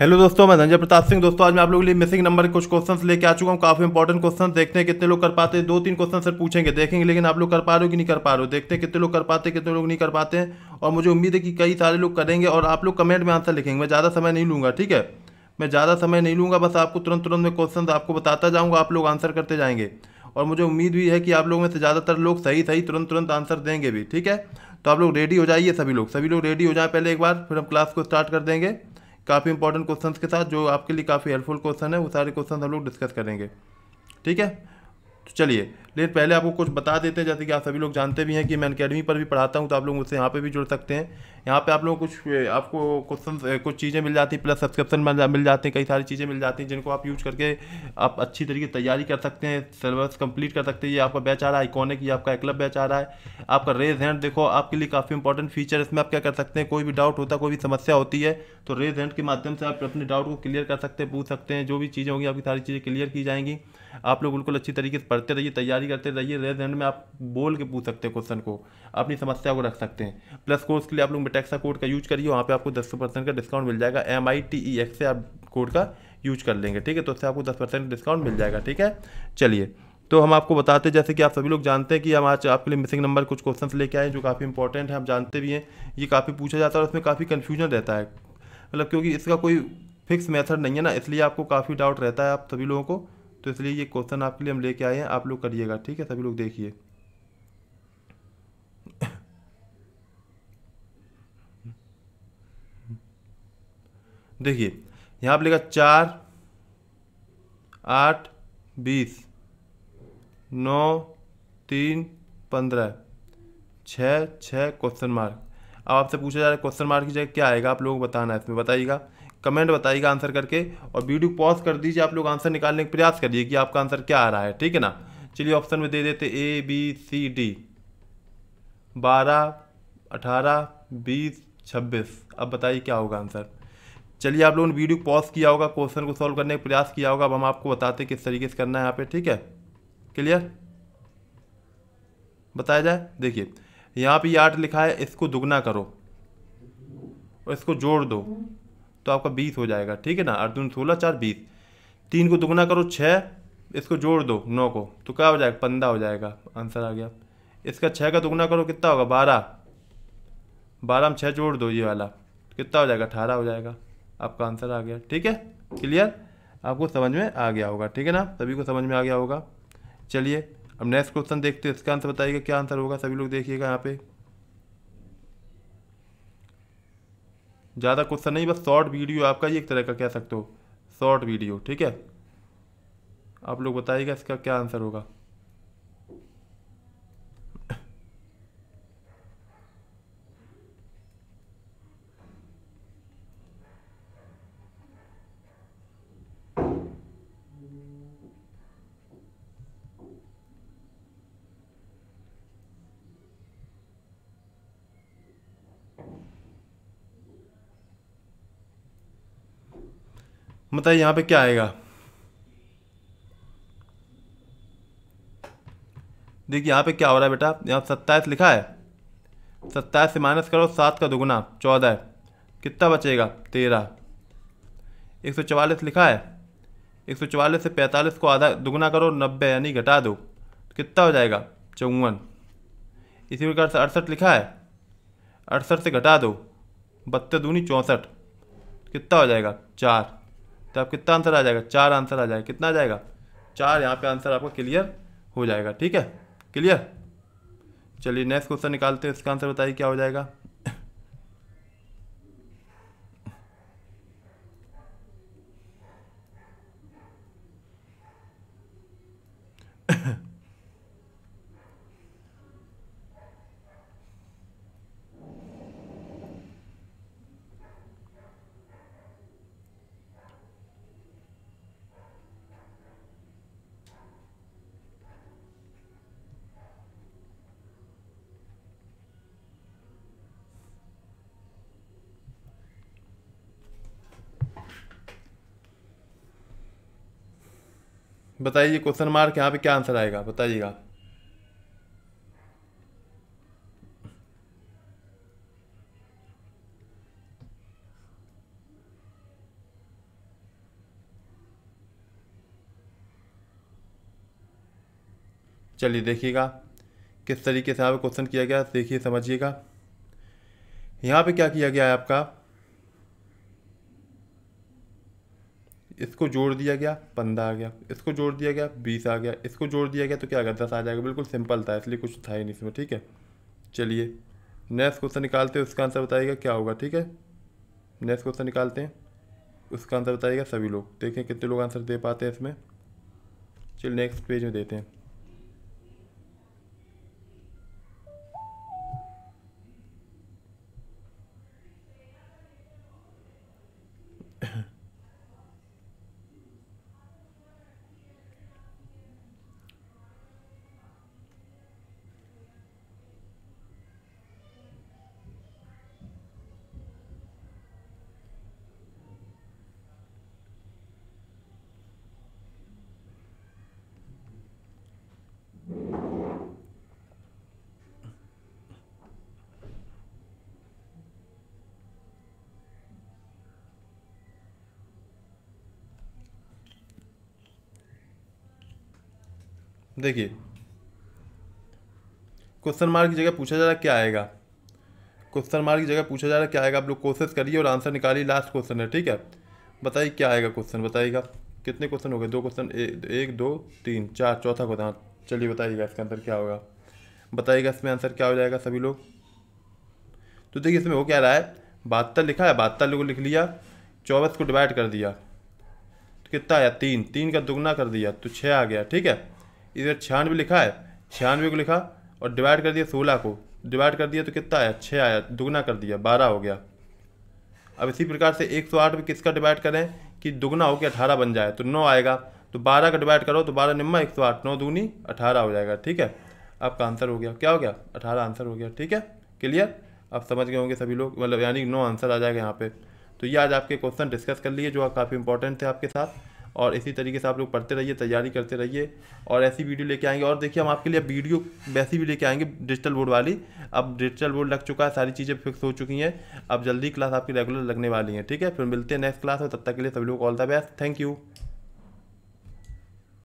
hello दोस्तों मैं धनजय प्रताप सिंह दोस्तों आज मैं आप लोगों के लिए मिसिंग नंबर के कुछ क्वेश्चंस लेके आ चुका हूँ काफी इंपॉर्टेंट क्वेश्चन देखते हैं कितने लोग कर पाते हैं दो तीन क्वेश्चन सर पूछेंगे देखेंगे लेकिन आप लोग कर पा रहे हो कि नहीं कर पा रहे हो देखते हैं कितने लोग कर पाते हैं कितने लोग नहीं कर पाते हैं और मुझे उम्मीद है कि कई सारे लोग करेंगे और आप लोग कमेंट में आंसर लिखेंगे मैं ज़्यादा समय नहीं लूँगा ठीक है मैं ज़्यादा समय नहीं लूँगा बस आपको तुरंत तुरंत मैं क्वेश्चन आपको बताता जाऊँगा आप लोग आंसर करते जाएंगे और मुझे उम्मीद भी है कि आप लोग में से ज़्यादातर लोग सही सही तुरंत तुरंत आंसर देंगे भी ठीक है तो आप लोग रेडी हो जाइए सभी लोग सभी लोग रेडी हो जाए पहले एक बार फिर हम क्लास को स्टार्ट कर देंगे काफ़ी इंपॉर्टेंट क्वेश्चन के साथ जो आपके लिए काफ़ी हेल्पफुल क्वेश्चन है वो सारे क्वेश्चन हम लोग डिस्कस करेंगे ठीक है तो चलिए लेकिन पहले आपको कुछ बता देते हैं जैसे कि आप सभी लोग जानते भी हैं कि मैं अकेडमी पर भी पढ़ाता हूँ तो आप लोग मुझसे यहाँ पर भी जुड़ सकते हैं यहाँ पर आप लोग कुछ आपको क्वेश्चन कुछ चीज़ें मिल जाती हैं प्लस सब्सक्रिप्शन मिल जाते हैं कई सारी चीज़ें मिल जाती हैं जिनको आप यूज करके आप अच्छी तरीके तैयारी कर सकते हैं सिलेबस कंप्लीट कर सकते हैं ये आपका बैच आ रहा है इकोनिक ये आपका क्लब बैच आ रहा है आपका रेज हैंड देखो आपके लिए काफ़ी इंपॉर्टेंट फीचर इसमें आप क्या कर सकते हैं कोई भी डाउट होता है कोई भी समस्या होती है तो रेज हैंड के माध्यम से आप अपने डाउट को क्लियर कर सकते हैं पूछ सकते हैं जो भी चीज़ें होंगी आपकी सारी चीज़ें क्लियर की जाएंगी आप लोग बिल्कुल अच्छी तरीके से पढ़ते रहिए तैयारी तैयारी करते रहिए रेज एंड में आप बोल के पूछ सकते हैं क्वेश्चन को अपनी समस्या को रख सकते हैं प्लस कोर्स के लिए आप लोग मिटेक्सा कोड का यूज करिए वहाँ पे आपको दस परसेंट का डिस्काउंट मिल जाएगा M I T E X से आप कोड का यूज कर लेंगे ठीक है तो उससे आपको दस परसेंट डिस्काउंट मिल जाएगा ठीक है चलिए तो हम आपको बताते हैं जैसे कि आप सभी लोग जानते हैं कि हम आज आपके लिए मिसिंग नंबर कुछ क्वेश्चंस लेके आए हैं जो काफ़ी इंपॉर्टेंट है आप जानते भी हैं ये काफ़ी पूछा जाता है और इसमें काफ़ी कन्फ्यूजन रहता है मतलब क्योंकि इसका कोई फिक्स मेथड नहीं है ना इसलिए आपको काफ़ी डाउट रहता है आप सभी लोगों को तो इसलिए ये क्वेश्चन आपके लिए हम लेके आए हैं आप लोग करिएगा ठीक है सभी लोग देखिए देखिए यहाँ पर लेगा चार आठ बीस नौ तीन पंद्रह छ छ क्वेश्चन मार्क अब आपसे पूछा जा रहा है क्वेश्चन मार्क की जगह क्या आएगा आप लोग बताना है इसमें बताइएगा कमेंट बताइएगा आंसर करके और वीडियो पॉज कर दीजिए आप लोग आंसर निकालने का प्रयास करिए कि आपका आंसर क्या आ रहा है ठीक है ना चलिए ऑप्शन में दे देते ए बी सी डी बारह अठारह बीस छब्बीस अब बताइए क्या होगा आंसर चलिए आप लोगों ने वीडियो पॉज किया होगा क्वेश्चन को सॉल्व करने का प्रयास किया होगा अब हम आपको बताते हैं किस तरीके से करना है यहाँ पे ठीक है क्लियर बताया जाए देखिए यहाँ पे ये आठ लिखा है इसको दुगना करो और इसको जोड़ दो तो आपका बीस हो जाएगा ठीक है ना आठ दून सोलह चार बीस तीन को दुगना करो छः इसको जोड़ दो नौ को तो क्या हो जाएगा पंद्रह हो जाएगा आंसर आ गया इसका छः का दुगना करो कितना होगा बारह बारह में छः जोड़ दो ये वाला कितना हो जाएगा अठारह हो जाएगा आपका आंसर आ गया ठीक है क्लियर आपको समझ में आ गया होगा ठीक है ना सभी को समझ में आ गया होगा चलिए अब नेक्स्ट क्वेश्चन देखते हैं इसका आंसर बताइएगा क्या आंसर होगा सभी लोग देखिएगा यहाँ पे ज़्यादा कुछ नहीं बस शॉर्ट वीडियो आपका ये एक तरह का कह सकते हो शॉर्ट वीडियो ठीक है आप लोग बताइएगा इसका क्या आंसर होगा मतलब यहाँ पे क्या आएगा देखिए यहाँ पे क्या हो रहा है बेटा यहाँ सत्ताईस लिखा है सत्ताईस से माइनस करो सात का दुगुना चौदह कितना बचेगा तेरह एक सौ चवालीस लिखा है एक सौ चवालीस से पैंतालीस को आधा दुगुना करो नब्बे यानी घटा दो कितना हो जाएगा चौवन इसी प्रकार से अड़सठ लिखा है अड़सठ से घटा दो बत्तीस दूनी चौंसठ कितना हो जाएगा चार तो आप कितना आंसर आ जाएगा चार आंसर आ जाएगा कितना आ जाएगा चार यहाँ पे आंसर आपका क्लियर हो जाएगा ठीक है क्लियर चलिए नेक्स्ट क्वेश्चन निकालते हैं इसका आंसर बताइए क्या हो जाएगा बताइए क्वेश्चन मार्क यहाँ पे क्या आंसर आएगा बताइएगा चलिए देखिएगा किस तरीके से यहाँ पे क्वेश्चन किया गया देखिए समझिएगा यहाँ पे क्या किया गया है आपका इसको जोड़ दिया गया पंद्रह आ गया इसको जोड़ दिया गया बीस आ गया इसको जोड़ दिया गया तो क्या अगर दस आ जाएगा बिल्कुल सिंपल था इसलिए कुछ था ही नहीं इसमें ठीक है चलिए नेक्स्ट क्वेश्चन निकालते हैं उसका आंसर बताइएगा क्या होगा ठीक है नेक्स्ट क्वेश्चन निकालते हैं उसका आंसर बताइएगा सभी लोग देखें कितने लोग आंसर दे पाते हैं इसमें चलिए नेक्स्ट पेज में देते हैं देखिए क्वेश्चन मार्क की जगह पूछा जा रहा क्या आएगा क्वेश्चन मार्क की जगह पूछा जा रहा क्या आएगा आप लोग कोशिश करिए और आंसर निकालिए लास्ट क्वेश्चन है ठीक है बताइए क्या आएगा क्वेश्चन बताइएगा कितने क्वेश्चन हो गए दो क्वेश्चन एक दो तीन चार चौथा क्वेश्चन हाँ, चलिए बताइएगा इसका आंसर क्या होगा बताइएगा इसमें आंसर क्या हो जाएगा सभी लोग तो देखिए इसमें हो क्या रहा है बहत्तर लिखा है बहत्तर लोगों लिख लिया चौबीस को डिवाइड कर दिया तो कितना आया तीन तीन का दुगना कर दिया तो छः आ गया ठीक है इधर छियानवे लिखा है छियानवे को लिखा और डिवाइड कर दिया सोलह को डिवाइड कर दिया तो कितना आया छः आया दुगना कर दिया बारह हो गया अब इसी प्रकार से एक सौ आठ में किसका डिवाइड करें कि दुगना हो के अठारह बन जाए तो नौ आएगा तो बारह का डिवाइड करो तो बारह निम्मा एक सौ आठ नौ दूनी अठारह हो जाएगा ठीक है आपका आंसर हो गया क्या हो गया अठारह आंसर हो गया ठीक है क्लियर आप समझ गए होंगे सभी लोग मतलब यानी नौ आंसर आ जाएगा यहाँ पर तो ये आज आपके क्वेश्चन डिस्कस कर लिए जो काफ़ी इंपॉर्टेंट थे आपके साथ और इसी तरीके से आप लोग पढ़ते रहिए तैयारी करते रहिए और ऐसी वीडियो लेके आएंगे और देखिए हम आपके लिए वीडियो वैसी भी लेके आएंगे डिजिटल बोर्ड वाली अब डिजिटल बोर्ड लग चुका है सारी चीज़ें फिक्स हो चुकी हैं अब जल्दी क्लास आपकी रेगुलर लगने वाली हैं ठीक है फिर मिलते हैं नेक्स्ट क्लास में तब तक के लिए सभी लोग all the best thank you